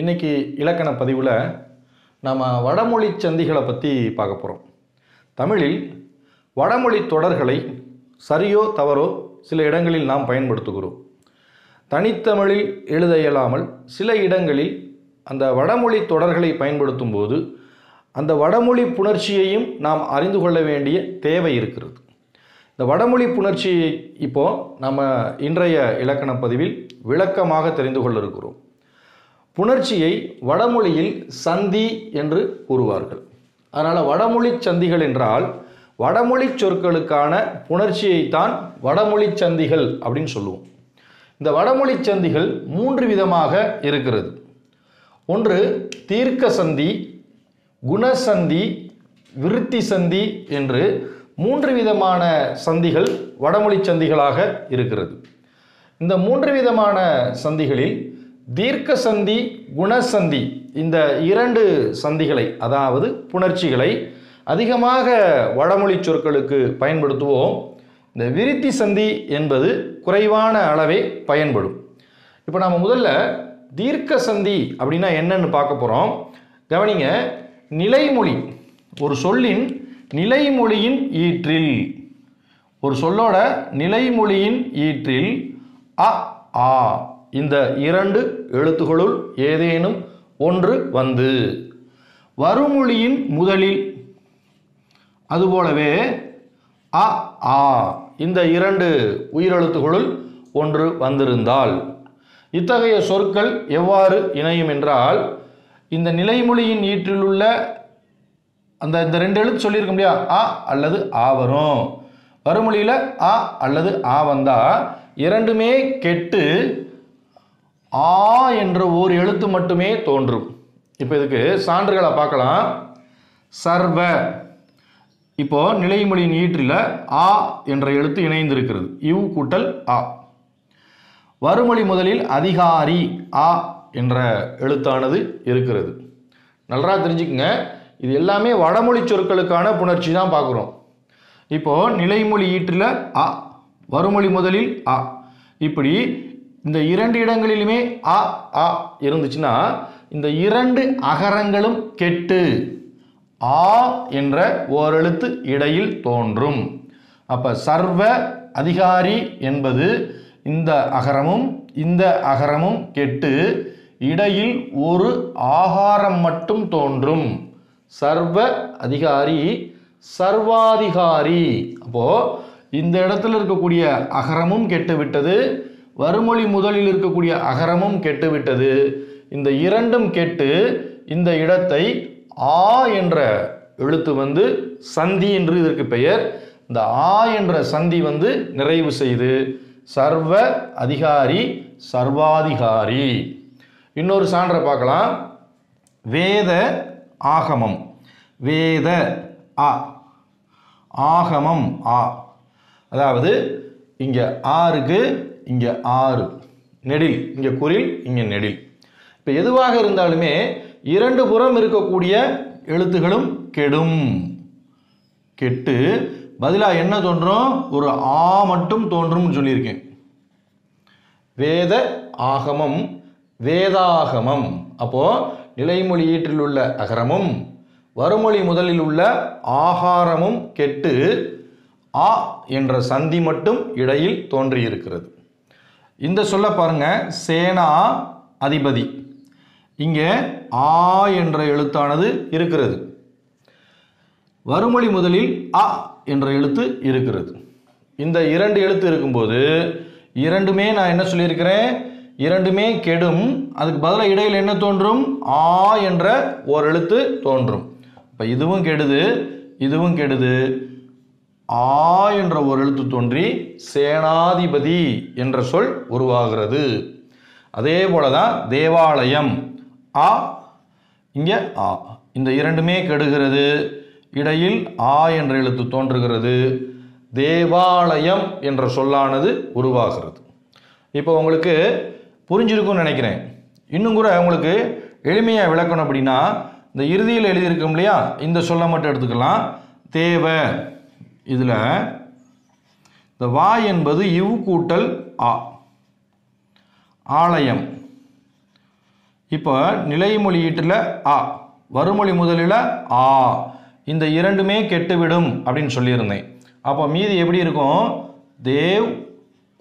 இன்றைக்கி இலக்கண பதிவில் நாம் வடமொழி சந்திகளை பற்றி பார்க்க போகிறோம் தமிழில் வடமொழி தொடர்களை சரியோ தவறோ சில இடங்களில் நாம் பயன்படுத்துகிறோம் தனித்தமிழில் எழுத இயலாமல் சில இடங்களில் அந்த வடமொழி தொடர்களை பயன்படுத்தும் போது அந்த வடமொழி புணர்ச்சியையும் நாம் அறிந்து கொள்ள வேண்டிய தேவை இருக்கிறது இந்த வடமொழி புணர்ச்சியை இப்போது நம்ம இன்றைய இலக்கண பதிவில் விளக்கமாக தெரிந்து கொள்ள இருக்கிறோம் புணர்ச்சியை வடமொழியில் சந்தி என்று கூறுவார்கள் அதனால் வடமொழி சந்திகள் என்றால் வடமொழி சொற்களுக்கான புணர்ச்சியைத்தான் வடமொழி சந்திகள் அப்படின்னு சொல்லுவோம் இந்த வடமொழி சந்திகள் மூன்று விதமாக இருக்கிறது ஒன்று தீர்க்க சந்தி குணசந்தி விருத்தி சந்தி என்று மூன்று விதமான சந்திகள் வடமொழி சந்திகளாக இருக்கிறது இந்த மூன்று விதமான சந்திகளில் தீர்க்க சந்தி குணசந்தி இந்த இரண்டு சந்திகளை அதாவது புணர்ச்சிகளை அதிகமாக வடமொழி சொற்களுக்கு பயன்படுத்துவோம் இந்த விருத்தி சந்தி என்பது குறைவான அளவே பயன்படும் இப்போ நாம் முதல்ல தீர்க்க சந்தி அப்படின்னா என்னன்னு பார்க்க போகிறோம் கவனிங்க நிலைமொழி ஒரு சொல்லின் நிலைமொழியின் ஈற்றில் ஒரு சொல்லோட நிலைமொழியின் ஈற்றில் அ ஆ இந்த இரண்டு எழுத்துகளுள் ஏதேனும் ஒன்று வந்து வருமொழியின் முதலில் அதுபோலவே அ ஆ இந்த இரண்டு உயிரெழுத்துகளுள் ஒன்று வந்திருந்தால் இத்தகைய சொற்கள் எவ்வாறு இணையும் என்றால் இந்த நிலைமொழியின் ஈற்றிலுள்ள அந்த இந்த ரெண்டு எழுத்து சொல்லியிருக்க முடியா ஆ அல்லது ஆ வரும் வருமொழியில் ஆ அல்லது ஆ வந்தால் இரண்டுமே கெட்டு ஆ என்ற ஓர் எழுத்து மட்டுமே தோன்றும் இப்போ இதுக்கு சான்றுகளை பார்க்கலாம் சர்வ இப்போது நிலைமொழியின் ஈற்றில் ஆ என்ற எழுத்து இணைந்திருக்கிறது இவ் கூட்டல் ஆ வறுமொழி முதலில் அதிகாரி ஆ என்ற எழுத்தானது இருக்கிறது நல்லா தெரிஞ்சுக்குங்க இது எல்லாமே வடமொழி சொற்களுக்கான புணர்ச்சி தான் பார்க்குறோம் இப்போது நிலைமொழி ஈற்றில் ஆ வறுமொழி முதலில் ஆ இப்படி இந்த இரண்டு இடங்களிலுமே அ அ இருந்துச்சுன்னா இந்த இரண்டு அகரங்களும் கெட்டு ஆ என்ற ஓரெழுத்து இடையில் தோன்றும் அப்போ சர்வ அதிகாரி என்பது இந்த அகரமும் இந்த அகரமும் கெட்டு இடையில் ஒரு ஆகாரம் மட்டும் தோன்றும் சர்வ அதிகாரி சர்வாதிகாரி அப்போ இந்த இடத்துல இருக்கக்கூடிய அகரமும் கெட்டு விட்டது வருமொழி முதலில் இருக்கக்கூடிய அகரமும் கெட்டுவிட்டது இந்த இரண்டும் கெட்டு இந்த இடத்தை ஆ என்ற எழுத்து வந்து சந்தி என்று இதற்கு பெயர் இந்த ஆ என்ற சந்தி வந்து நிறைவு செய்து சர்வ அதிகாரி சர்வாதிகாரி இன்னொரு சான்றை பார்க்கலாம் வேத ஆகமம் வேத ஆ ஆகமம் ஆ அதாவது இங்கே ஆருக்கு இங்கே ஆறு நெடில் இங்கே குரில் இங்கே நெடில் இப்போ எதுவாக இருந்தாலுமே இரண்டு புறம் இருக்கக்கூடிய எழுத்துகளும் கெடும் கெட்டு பதிலாக என்ன தோன்றும் ஒரு ஆ மட்டும் தோன்றும்னு சொல்லியிருக்கேன் வேத ஆகமம் வேதாகமம் அப்போது நிலைமொழியீற்றில் உள்ள அகரமும் வறுமொழி முதலில் உள்ள ஆகாரமும் கெட்டு ஆ என்ற சந்தி மட்டும் இடையில் தோன்றியிருக்கிறது இந்த சொல்ல பாருங்கள் சேனா அதிபதி இங்கே ஆ என்ற எழுத்தானது இருக்கிறது வறுமொழி முதலில் அ என்ற எழுத்து இருக்கிறது இந்த இரண்டு எழுத்து இருக்கும்போது இரண்டுமே நான் என்ன சொல்லியிருக்கிறேன் இரண்டுமே கெடும் அதுக்கு பதிலாக இடையில் என்ன தோன்றும் ஆ என்ற ஓர் எழுத்து தோன்றும் இப்போ இதுவும் கெடுது இதுவும் கெடுது ஆ என்ற ஒரு எழுத்து தோன்றி சேனாதிபதி என்ற சொல் உருவாகிறது அதே போல தான் தேவாலயம் ஆ இங்கே ஆ இந்த இரண்டுமே கெடுகிறது இடையில் ஆ என்ற எழுத்து தோன்றுகிறது தேவாலயம் என்ற சொல்லானது உருவாகிறது இப்போ உங்களுக்கு புரிஞ்சிருக்கும்னு நினைக்கிறேன் இன்னும் கூட உங்களுக்கு எளிமையாக விளக்கணும் அப்படின்னா இந்த இறுதியில் எழுதியிருக்கோம் இல்லையா இந்த சொல்லை மட்டும் எடுத்துக்கலாம் தேவை இதில் இந்த வா என்பது இவ் கூட்டல் ஆ ஆலயம் இப்போ நிலைமொழியீட்டில் ஆ வறுமொழி முதலில் ஆ இந்த இரண்டுமே கெட்டுவிடும் அப்படின்னு சொல்லியிருந்தேன் அப்போ மீதி எப்படி இருக்கும் தேவ்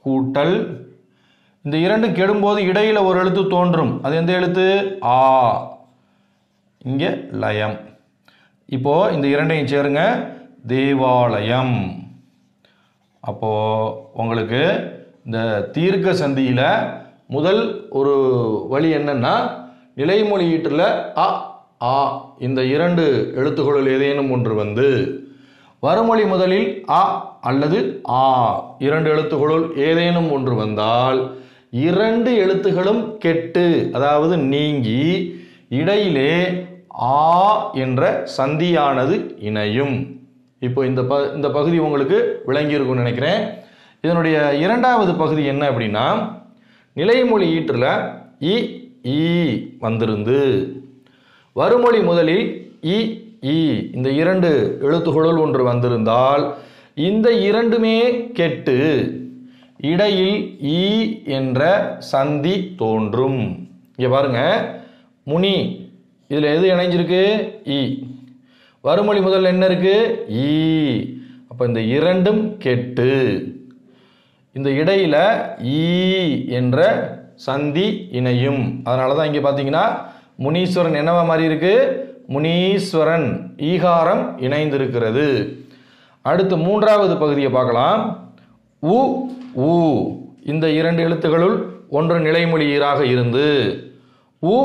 கூட்டல் இந்த இரண்டும் கெடும்போது இடையில் ஒரு எழுத்து தோன்றும் அது எந்த எழுத்து ஆ இங்கே லயம் இப்போது இந்த இரண்டையும் சேருங்க தேவாலயம் அப்போது உங்களுக்கு இந்த தீர்க்க சந்தியில் முதல் ஒரு வழி என்னென்னா நிலைமொழி ஆ அ ஆ இந்த இரண்டு எழுத்துக்களில் ஏதேனும் ஒன்று வந்து வறுமொழி முதலில் அ அல்லது ஆ இரண்டு எழுத்துக்களுள் ஏதேனும் ஒன்று வந்தால் இரண்டு எழுத்துகளும் கெட்டு அதாவது நீங்கி இடையிலே ஆ என்ற சந்தியானது இணையும் இப்போ இந்த ப இந்த பகுதி உங்களுக்கு விளங்கியிருக்கும்னு நினைக்கிறேன் இதனுடைய இரண்டாவது பகுதி என்ன அப்படின்னா நிலைமொழி ஈற்றில் இ ஈ வந்திருந்து வறுமொழி முதலில் இ இ இந்த இரண்டு எழுத்துகளுள் ஒன்று வந்திருந்தால் இந்த இரண்டுமே கெட்டு இடையில் ஈ என்ற சந்தி தோன்றும் இங்கே பாருங்க முனி இதில் எது இணைஞ்சிருக்கு இ வறுமொழி முதல் என்ன இருக்குது ஈ அப்போ இந்த இரண்டும் கெட்டு இந்த இடையில் ஈ என்ற சந்தி இணையும் அதனால தான் இங்கே பார்த்தீங்கன்னா முனீஸ்வரன் என்னவா மாதிரி இருக்குது முனீஸ்வரன் ஈகாரம் இணைந்திருக்கிறது அடுத்து மூன்றாவது பகுதியை பார்க்கலாம் உ உ இந்த இரண்டு எழுத்துகளுள் ஒன்று நிலைமொழி ஈராக இருந்து உ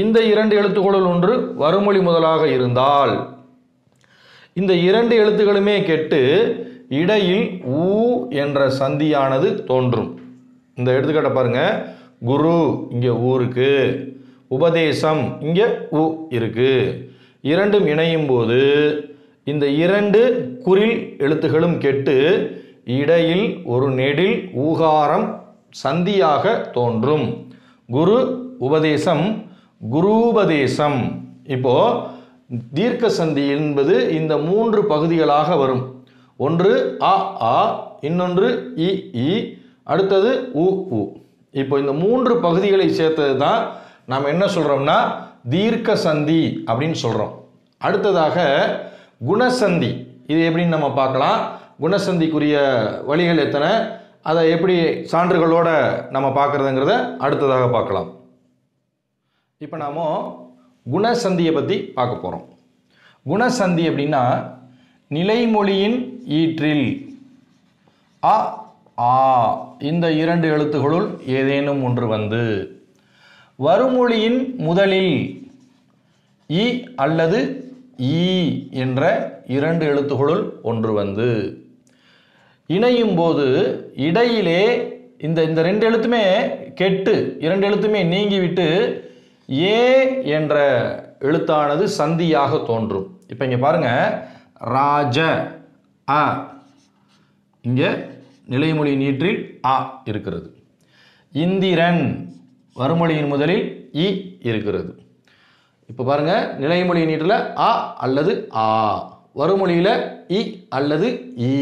இந்த இரண்டு எழுத்துக்களுள் ஒன்று வறுமொழி முதலாக இருந்தால் இந்த இரண்டு எழுத்துக்களுமே கெட்டு இடையில் ஊ என்ற சந்தியானது தோன்றும் இந்த எடுத்துக்காட்டை பாருங்க குரு இங்கே ஊருக்கு உபதேசம் இங்கே உ இருக்கு இரண்டும் இணையும் போது இந்த இரண்டு குரில் எழுத்துகளும் கெட்டு இடையில் ஒரு நெடில் ஊகாரம் சந்தியாக தோன்றும் குரு உபதேசம் குரூபதேசம் இப்போ தீர்க்க சந்தி என்பது இந்த மூன்று பகுதிகளாக வரும் ஒன்று அ ஆ இன்னொன்று இ இ அடுத்தது உ உ இப்போ இந்த மூன்று பகுதிகளை சேர்த்தது தான் நாம் என்ன சொல்கிறோம்னா தீர்க்க சந்தி அப்படின்னு சொல்கிறோம் அடுத்ததாக குணசந்தி இது எப்படின்னு நம்ம பார்க்கலாம் குணசந்திக்குரிய வழிகள் எத்தனை அதை எப்படி சான்றுகளோடு நம்ம பார்க்குறதுங்கிறத அடுத்ததாக பார்க்கலாம் இப்போ நாம குணசந்தியை பற்றி பார்க்க போகிறோம் குணசந்தி அப்படின்னா நிலைமொழியின் ஈற்றில் அ ஆ இந்த இரண்டு எழுத்துகளுள் ஏதேனும் ஒன்று வந்து வருமொழியின் முதலில் இ அல்லது ஈ என்ற இரண்டு எழுத்துகளுள் ஒன்று வந்து இணையும் போது இடையிலே இந்த இந்த ரெண்டு எழுத்துமே கெட்டு இரண்டு எழுத்துமே நீங்கிவிட்டு ஏ என்ற எழுத்தானது சந்தியாக தோன்றும் இப்போ இங்கே பாருங்கள் ராஜ அ இங்கே நிலைமொழி நீற்றில் அ இருக்கிறது இந்திரன் வறுமொழியின் முதலில் இ இருக்கிறது இப்போ பாருங்கள் நிலைமொழி நீட்டில் அ அல்லது ஆ வறுமொழியில் இ அல்லது இ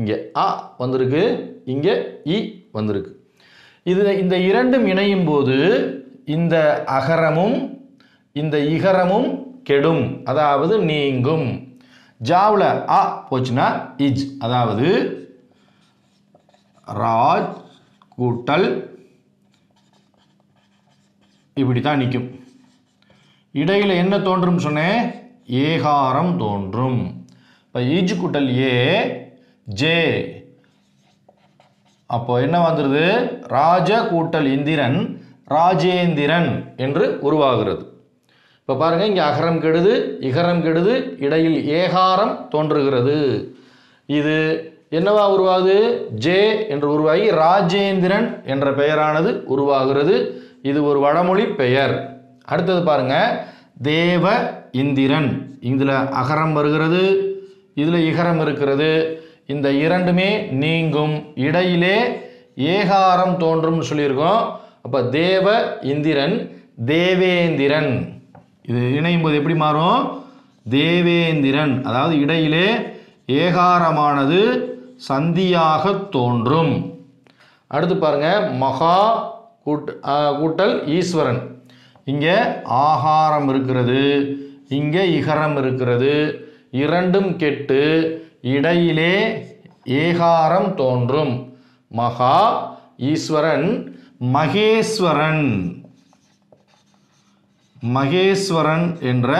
இங்கே அ வந்திருக்கு இங்கே இ வந்திருக்கு இது இந்த இரண்டும் இணையும் போது இந்த அகரமும் இந்த இகரமும் கெடும் அதாவது நீங்கும் ஜாவில் அ போச்சுன்னா இஜ் அதாவது ராஜ் கூட்டல் இப்படி தான் நிற்கும் இடையில் என்ன தோன்றும் சொன்னேன் ஏகாரம் தோன்றும் இப்போ இஜ் கூட்டல் ஏ ஜே அப்போ என்ன வந்துடுது ராஜ கூட்டல் இந்திரன் ராஜேந்திரன் என்று உருவாகிறது இப்போ பாருங்கள் இங்கே அகரம் கெடுது இகரம் கெடுது இடையில் ஏகாரம் தோன்றுகிறது இது என்னவா உருவாகுது ஜே என்று உருவாகி ராஜேந்திரன் என்ற பெயரானது உருவாகிறது இது ஒரு வடமொழி பெயர் அடுத்தது பாருங்க தேவ இந்திரன் இதில் அகரம் வருகிறது இதில் இகரம் இருக்கிறது இந்த இரண்டுமே நீங்கும் இடையிலே ஏகாரம் தோன்றும்னு சொல்லியிருக்கோம் அப்போ தேவ இந்திரன் தேவேந்திரன் இது இணையும் போது எப்படி மாறும் தேவேந்திரன் அதாவது இடையிலே ஏகாரமானது சந்தியாக தோன்றும் அடுத்து பாருங்க மகா கூட் கூட்டல் ஈஸ்வரன் இங்கே ஆகாரம் இருக்கிறது இங்கே இகரம் இருக்கிறது இரண்டும் கெட்டு இடையிலே ஏகாரம் தோன்றும் மகா ஈஸ்வரன் மகேஸ்வரன் மகேஸ்வரன் என்ற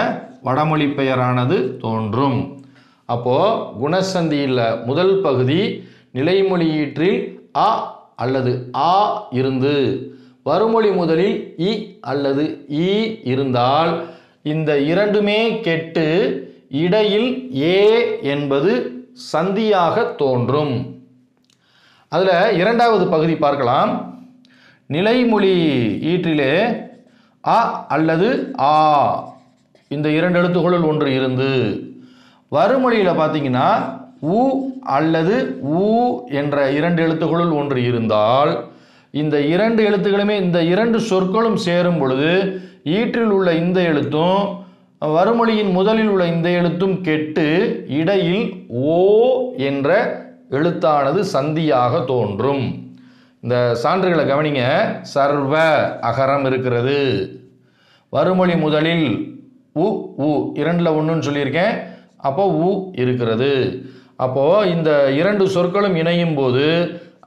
வடமொழி பெயரானது தோன்றும் அப்போ குணசந்தியில் முதல் பகுதி நிலைமொழியீற்றில் அ அல்லது ஆ இருந்து வறுமொழி முதலில் இ அல்லது இ இருந்தால் இந்த இரண்டுமே கெட்டு இடையில் ஏ என்பது சந்தியாக தோன்றும் அதில் இரண்டாவது பகுதி பார்க்கலாம் நிலைமொழி ஈற்றிலே அ அல்லது ஆ இந்த இரண்டு எழுத்துக்களுள் ஒன்று இருந்து வறுமொழியில் பார்த்தீங்கன்னா உ அல்லது ஊ என்ற இரண்டு எழுத்துக்களுள் ஒன்று இருந்தால் இந்த இரண்டு எழுத்துக்களுமே இந்த இரண்டு சொற்களும் சேரும் பொழுது ஈற்றில் உள்ள இந்த எழுத்தும் வறுமொழியின் முதலில் உள்ள இந்த எழுத்தும் கெட்டு இடையில் ஓ என்ற எழுத்தானது சந்தியாக தோன்றும் இந்த சான்றுகளை கவனிங்க சர்வ அகரம் இருக்கிறது வறுமொழி முதலில் உ உ இரண்டில் ஒன்றுன்னு சொல்லியிருக்கேன் அப்போது உ இருக்கிறது அப்போது இந்த இரண்டு சொற்களும் இணையும் போது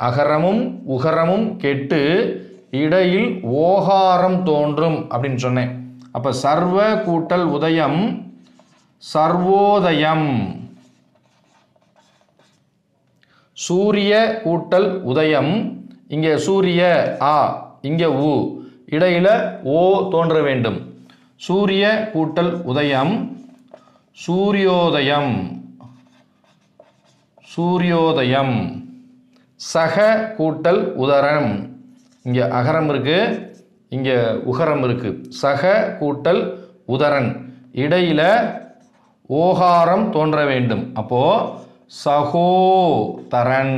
அகரமும் உகரமும் கெட்டு இடையில் ஓகாரம் தோன்றும் அப்படின்னு சொன்னேன் அப்போ சர்வ கூட்டல் உதயம் சர்வோதயம் சூரிய கூட்டல் உதயம் இங்கே சூரிய ஆ இங்கே உ இடையில் ஓ தோன்ற வேண்டும் சூரிய கூட்டல் உதயம் சூரியோதயம் சூரியோதயம் சக கூட்டல் உதரம் இங்கே அகரம் இருக்குது இங்கே உகரம் இருக்குது சக கூட்டல் உதரன் இடையில் ஓகாரம் தோன்ற வேண்டும் அப்போது சகோதரன்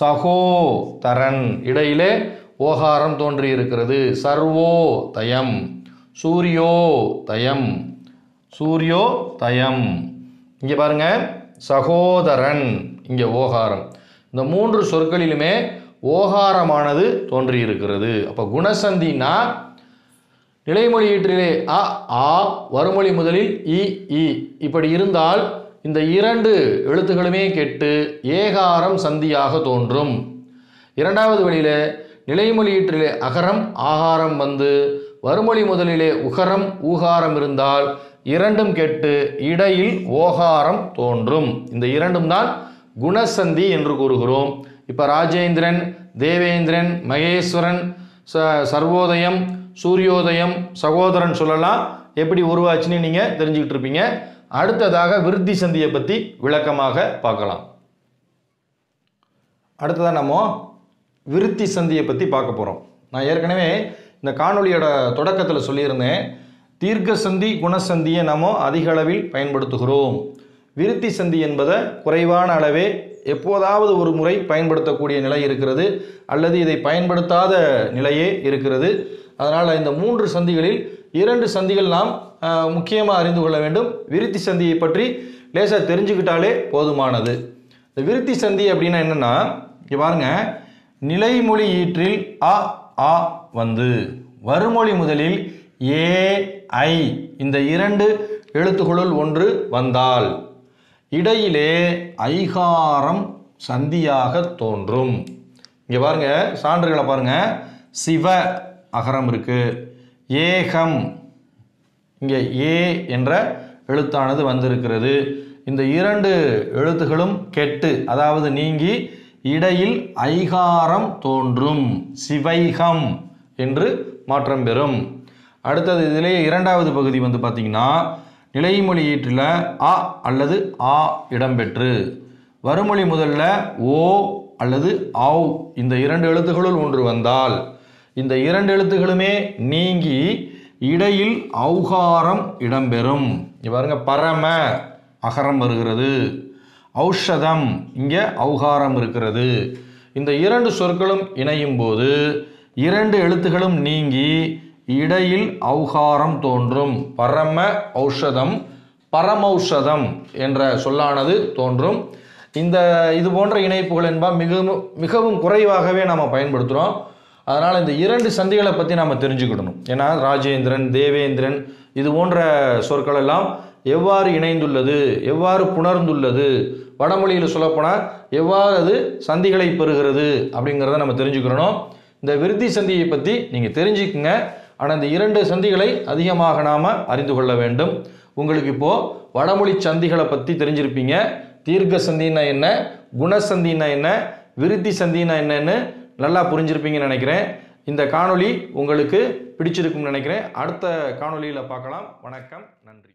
சகோதரன் இடையிலே ஓகாரம் தோன்றியிருக்கிறது சர்வோ தயம் சூரியோ தயம் சூரியோ தயம் இங்கே பாருங்க சகோதரன் இங்கே ஓகாரம் இந்த மூன்று சொற்களிலுமே ஓகாரமானது தோன்றியிருக்கிறது அப்போ குணசந்தினா நிலைமொழியீற்றிலே அ ஆ வறுமொழி முதலில் இ இ இப்படி இருந்தால் இந்த இரண்டு எழுத்துக்களுமே கெட்டு ஏகாரம் சந்தியாக தோன்றும் இரண்டாவது வழியில் நிலைமொழியீற்றிலே அகரம் ஆகாரம் வந்து வறுமொழி முதலிலே உகரம் ஊகாரம் இருந்தால் இரண்டும் கெட்டு இடையில் ஓகாரம் தோன்றும் இந்த இரண்டும் தான் குணசந்தி என்று கூறுகிறோம் இப்போ ராஜேந்திரன் தேவேந்திரன் மகேஸ்வரன் ச சர்வோதயம் சூரியோதயம் சகோதரன் சொல்லலாம் எப்படி உருவாச்சுன்னு நீங்கள் தெரிஞ்சுக்கிட்டு இருப்பீங்க அடுத்ததாக விருத்தி சந்தியை பற்றி விளக்கமாக பார்க்கலாம் அடுத்ததாக நம்ம விருத்தி சந்தியை பற்றி பார்க்க போகிறோம் நான் ஏற்கனவே இந்த காணொலியோட தொடக்கத்தில் சொல்லியிருந்தேன் தீர்க்க சந்தி குணசந்தியை நாம் அதிக அளவில் பயன்படுத்துகிறோம் விருத்தி சந்தி என்பதை குறைவான அளவே எப்போதாவது ஒரு முறை பயன்படுத்தக்கூடிய நிலை இருக்கிறது அல்லது இதை பயன்படுத்தாத நிலையே இருக்கிறது அதனால் இந்த மூன்று சந்திகளில் இரண்டு சந்திகள் நாம் முக்கியமாக அறிந்து கொள்ள வேண்டும் விருத்தி சந்தியை பற்றி லேசாக தெரிஞ்சுக்கிட்டாலே போதுமானது இந்த விருத்தி சந்தி அப்படின்னா என்னென்னா இங்கே பாருங்க நிலைமொழி ஈற்றில் அ ஆ வந்து வறுமொழி முதலில் ஏ ஐ இந்த இரண்டு எழுத்துகளுள் ஒன்று வந்தால் இடையிலே ஐகாரம் சந்தியாக தோன்றும் இங்கே பாருங்கள் சான்றுகளை பாருங்கள் சிவ அகரம் இருக்குது ஏகம் இங்கே ஏ என்ற எழுத்தானது வந்திருக்கிறது இந்த இரண்டு எழுத்துகளும் கெட்டு அதாவது நீங்கி இடையில் ஐகாரம் தோன்றும் சிவைகம் என்று மாற்றம் பெறும் அடுத்தது இதிலேயே இரண்டாவது பகுதி வந்து பார்த்திங்கன்னா நிலைமொழி ஈற்றில் அ அல்லது ஆ இடம்பெற்று வறுமொழி முதல்ல ஓ அல்லது அவ் இந்த இரண்டு எழுத்துக்களுள் ஒன்று வந்தால் இந்த இரண்டு எழுத்துக்களுமே நீங்கி இடையில் அவுகாரம் இடம்பெறும் பாருங்க பரம அகரம் வருகிறது ஔஷதம் இங்கே அவுகாரம் இருக்கிறது இந்த இரண்டு சொற்களும் இணையும் போது இரண்டு எழுத்துகளும் நீங்கி இடையில் அவுகாரம் தோன்றும் பரம ஔஷதம் பரமௌஷதம் என்ற சொல்லானது தோன்றும் இந்த இது போன்ற இணைப்புகள் என்பால் மிகவும் மிகவும் குறைவாகவே நாம் பயன்படுத்துகிறோம் அதனால் இந்த இரண்டு சந்திகளை பற்றி நாம் தெரிஞ்சுக்கிடணும் ஏன்னா ராஜேந்திரன் தேவேந்திரன் இது போன்ற சொற்கள் எல்லாம் எவ்வாறு இணைந்துள்ளது எவ்வாறு புணர்ந்துள்ளது வடமொழியில் சொல்லப்போனால் எவ்வாறு அது சந்திகளை பெறுகிறது அப்படிங்கிறத நம்ம தெரிஞ்சுக்கிறணும் இந்த விருத்தி சந்தியை பற்றி நீங்கள் தெரிஞ்சுக்குங்க ஆனால் இந்த இரண்டு சந்திகளை அதிகமாக நாம் அறிந்து கொள்ள வேண்டும் உங்களுக்கு இப்போது வடமொழி சந்திகளை பற்றி தெரிஞ்சிருப்பீங்க தீர்க்க சந்தினா என்ன குணசந்தினா என்ன விருத்தி சந்தினா என்னன்னு நல்லா புரிஞ்சிருப்பீங்கன்னு நினைக்கிறேன் இந்த காணொளி உங்களுக்கு பிடிச்சிருக்கும்னு நினைக்கிறேன் அடுத்த காணொளியில் பார்க்கலாம் வணக்கம் நன்றி